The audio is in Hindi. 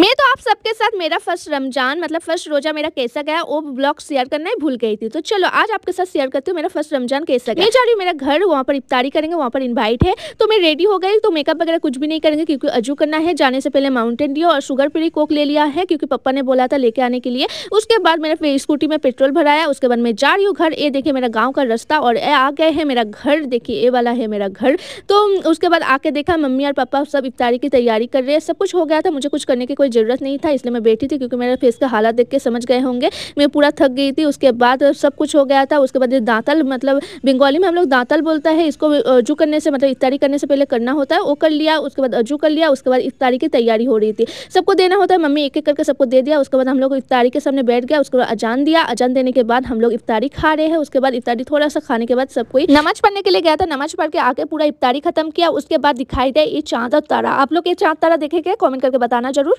मैं तो आप सबके साथ मेरा फर्स्ट रमजान मतलब फर्स्ट रोजा मेरा कैसा गया वो ब्लॉग शेयर करना ही भूल गई थी तो चलो आज आपके साथ शेयर करती हूँ मेरा फर्स्ट रमजान कैसा गया मैं जा रही हूँ मेरा घर वहाँ पर इफ्तारी करेंगे वहाँ पर इन्वाइट है तो मैं रेडी हो गई तो मेकअप वगैरह कुछ भी नहीं करेंगे क्योंकि अजू करना है जाने से पहले माउंटेन डियो और शुगर फ्री कोक ले लिया है क्योंकि पप्पा ने बोला था लेके आने के लिए उसके बाद मैंने स्कूटी में पेट्रोल भराया उसके बाद मैं जा रही हूँ घर ये देखिए मेरा गाँव का रास्ता और आ गए है मेरा घर देखिए ये वाला है मेरा घर तो उसके बाद आके देखा मम्मी और पापा सब इफ्तारी की तैयारी कर रहे हैं सब कुछ हो गया था मुझे कुछ करने की कोई ज़रूरत नहीं था इसलिए मैं बैठी थी क्योंकि मेरे फेस का हालात देख के समझ गए होंगे मैं पूरा थक गई थी उसके बाद सब कुछ हो गया था उसके बाद दांतल मतलब बंगाली में हम लोग दांतल बोलता है इसको अजू करने से मतलब इफ्तारी करने से पहले करना होता है वो कर लिया उसके बाद अजू कर लिया उसके बाद इफ्तारी की तैयारी हो रही थी सबको देना होता है मम्मी एक एक करके सबको दे दिया उसके बाद हम लोग इफ्तारी के सामने बैठ गया उसके बाद अजान दिया अजान देने के बाद हम लोग इफ्तारी खा रहे हैं उसके बाद इफ्तारी थोड़ा सा खाने के बाद सब कोई नमाज पढ़ने के लिए गया था नमाज पढ़ के आके पूरा इफ्तारी खत्म किया उसके बाद दिखाई दे ये चांद और तारा आप लोग ये चांद तारा देखेंगे कॉमेंट करके बताना जरूर